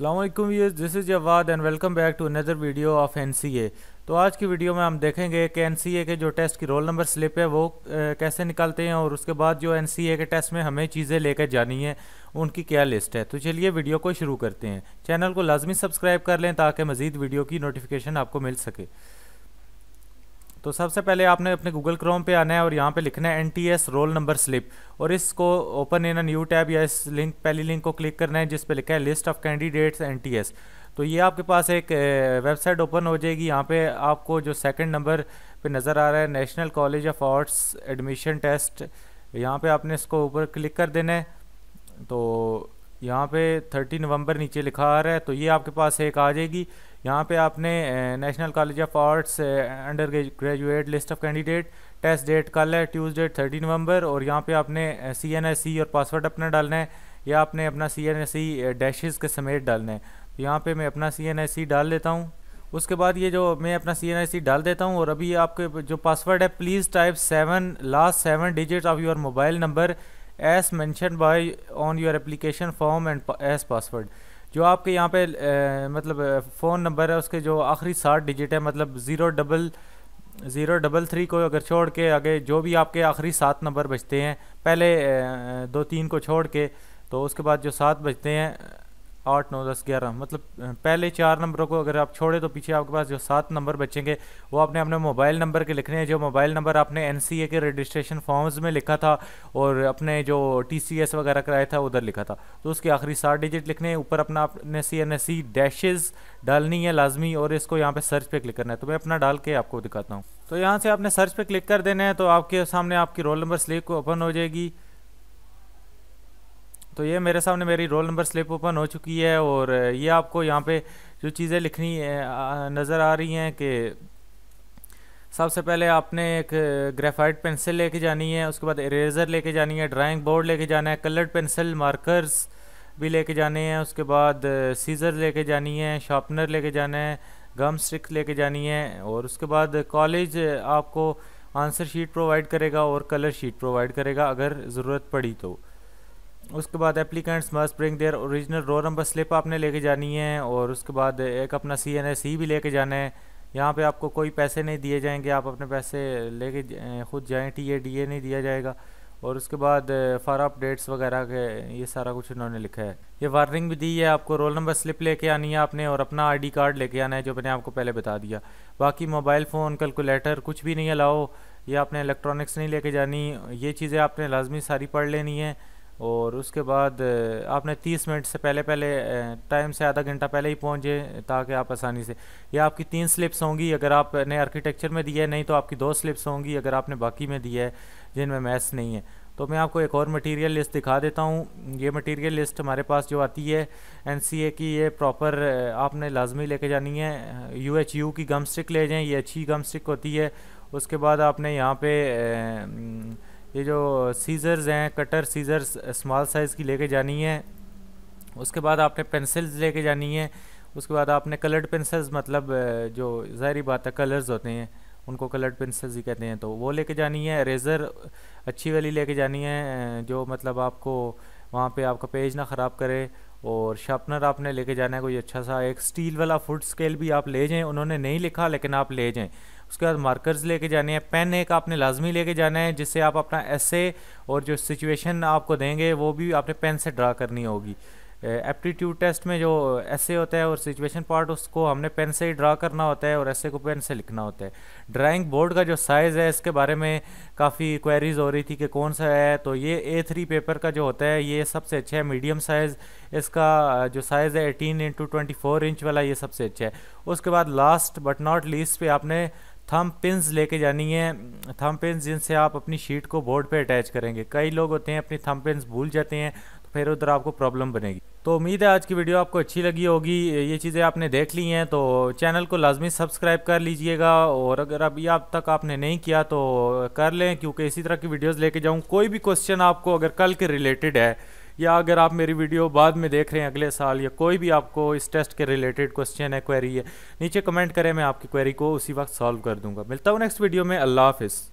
अल्लाम यूज़ this is Jawad and welcome back to another video of N तो आज की वीडियो में हम देखेंगे कि एन के जो टेस्ट की रोल नंबर स्लिप है वो कैसे निकालते हैं और उसके बाद जो एन के टेस्ट में हमें चीज़ें लेकर जानी हैं उनकी क्या लिस्ट है तो चलिए वीडियो को शुरू करते हैं चैनल को लाजमी सब्सक्राइब कर लें ताकि मज़ीद वीडियो की नोटिफिकेशन आपको मिल सके तो सबसे पहले आपने अपने गूगल क्रोम पे आना है और यहाँ पे लिखना है N T S roll number slip और इसको open in a new tab या इस लिंक पहली लिंक को क्लिक करना है जिस पे लिखा है list of candidates N T S तो ये आपके पास एक वेबसाइट ओपन हो जाएगी यहाँ पे आपको जो सेकंड नंबर पे नज़र आ रहा है National College of Arts admission test यहाँ पे आपने इसको ऊपर क्लिक कर देना है तो यहाँ पे थर्टी नवंबर नीचे लिखा आ रहा है तो ये आपके पास एक आ जाएगी यहाँ पे आपने National College of Arts undergraduate list of candidate test date कल है ट्यूसडे थर्टी नवंबर और यहाँ पे आपने सी एन एस सी और पासवर्ड अपना डालना है या आपने अपना C N S C dashes के समेत डालना है तो यहाँ पर मैं अपना सी एन एस सी डाल लेता हूँ उसके बाद ये जो मैं अपना सी एन एस सी डाल देता हूँ और अभी आपके जो पासवर्ड है please type seven last seven digit of your mobile number as mention by on your application form and as password जो आपके यहाँ पे आ, मतलब फ़ोन नंबर है उसके जो आखिरी सात डिजिट है मतलब zero double zero double three को अगर छोड़ के आगे जो भी आपके आखिरी सात नंबर बचते हैं पहले आ, दो तीन को छोड़ के तो उसके बाद जो सात बचते हैं आठ नौ दस ग्यारह मतलब पहले चार नंबरों को अगर आप छोड़े तो पीछे आपके पास जो सात नंबर बचेंगे वो आपने अपने मोबाइल नंबर के लिखने हैं जो मोबाइल नंबर आपने एन के रजिस्ट्रेशन फॉर्म्स में लिखा था और अपने जो टी वगैरह कराया था उधर लिखा था तो उसके आखिरी सात डिजिट लिखने हैं ऊपर अपना आपने C N S C dashes डालनी है लाजमी और इसको यहाँ पर सर्च पर क्लिक करना है तो मैं अपना डाल के आपको दिखाता हूँ तो यहाँ से आपने सर्च पर क्लिक कर देना है तो आपके सामने आपकी रोल नंबर स्लिप ओपन हो जाएगी तो ये मेरे सामने मेरी रोल नंबर स्लिप ओपन हो चुकी है और ये आपको यहाँ पे जो चीज़ें लिखनी नज़र आ रही हैं कि सबसे पहले आपने एक ग्रेफाइट पेंसिल लेके जानी है उसके बाद इरेज़र लेके जानी है ड्राइंग बोर्ड लेके जाना है कलर्ड पेंसिल मार्कर्स भी लेके जाने हैं उसके बाद सीज़र लेके जानी है शार्पनर लेके जाना है गम स्टिक लेके जानी है और उसके बाद कॉलेज आपको आंसर शीट प्रोवाइड करेगा और कलर शीट प्रोवाइड करेगा अगर ज़रूरत पड़ी तो उसके बाद applicants must bring their original roll number slip आपने लेके जानी है और उसके बाद एक अपना सी एन सी भी लेके जाना है यहाँ पे आपको कोई पैसे नहीं दिए जाएंगे आप अपने पैसे लेके खुद जाएँ टी ए डी ए नहीं दिया जाएगा और उसके बाद फॉर अपडेट्स वगैरह के ये सारा कुछ इन्होंने लिखा है ये वार्निंग भी दी है आपको रोल नंबर स्लिप लेके आनी है आपने और अपना आईडी कार्ड लेके आना है जो मैंने आपको पहले बता दिया बाकी मोबाइल फ़ोन कैलकुलेटर कुछ भी नहीं अलाओ ये आपने इलेक्ट्रॉनिक्स नहीं लेके जानी ये चीज़ें आपने लाजमी सारी पढ़ लेनी है और उसके बाद आपने 30 मिनट से पहले पहले टाइम से आधा घंटा पहले ही पहुँचे ताकि आप आसानी से ये आपकी तीन स्लिप्स होंगी अगर आपने आर्किटेक्चर में दिया है नहीं तो आपकी दो स्लिप्स होंगी अगर आपने बाकी में दिया है जिनमें मैथ्स नहीं है तो मैं आपको एक और मटेरियल लिस्ट दिखा देता हूँ ये मटेरियल लिस्ट हमारे पास जो आती है एन की ये प्रॉपर आपने लाजमी लेके जानी है यू एच यू की गम स्टिक ले जाएँ ये अच्छी गम स्टिक होती है उसके बाद आपने यहाँ पे ये जो सीज़र्स हैं कटर सीज़र्स स्मॉल साइज़ की लेके जानी है उसके बाद आपने पेंसिल्स लेके जानी है उसके बाद आपने कलर्ड पेंसिल्स मतलब जो ज़ाहरी बात है कलर्स होते हैं उनको कलर्ड पेंसिल्स ही कहते हैं तो वो लेके जानी है रेज़र अच्छी वाली लेके जानी है जो मतलब आपको वहाँ पे आपका पेज ना ख़राब करे और शार्पनर आपने लेके जाना है कोई अच्छा सा एक स्टील वाला फुट स्केल भी आप ले जाएं उन्होंने नहीं लिखा लेकिन आप ले जाएं उसके बाद मार्कर्स लेके जाने हैं पेन एक आपने लाजमी लेके जाना है जिससे आप अपना ऐसे और जो सिचुएशन आपको देंगे वो भी आपने पेन से ड्रा करनी होगी एप्टीट्यूड टेस्ट में जो ऐसे होता है और सिचुएशन पार्ट उसको हमने पेन से ही ड्रा करना होता है और ऐसे को पेन से लिखना होता है ड्राइंग बोर्ड का जो साइज़ है इसके बारे में काफ़ी क्वेरीज हो रही थी कि कौन सा है तो ये ए थ्री पेपर का जो होता है ये सबसे अच्छा है मीडियम साइज़ इसका जो साइज़ है eighteen into twenty four inch वाला ये सबसे अच्छा है उसके बाद लास्ट बट नॉट लीस्ट पर आपने थम पिंस लेके जानी है थम पिंस जिनसे आप अपनी शीट को बोर्ड पे अटैच करेंगे कई लोग होते हैं अपनी थम पिंस भूल जाते हैं फिर उधर आपको प्रॉब्लम बनेगी तो उम्मीद है आज की वीडियो आपको अच्छी लगी होगी ये चीज़ें आपने देख ली हैं तो चैनल को लाजमी सब्सक्राइब कर लीजिएगा और अगर अभी आप तक आपने नहीं किया तो कर लें क्योंकि इसी तरह की वीडियोज़ लेके जाऊँ कोई भी क्वेश्चन आपको अगर कल के रिलेटेड है या अगर आप मेरी वीडियो बाद में देख रहे हैं अगले साल या कोई भी आपको इस टेस्ट के रिलेटेड क्वेश्चन है क्वेरी है नीचे कमेंट करें मैं आपकी क्वेरी को उसी वक्त सॉल्व कर दूंगा मिलता हूँ नेक्स्ट वीडियो में अल्लाह हाफिज़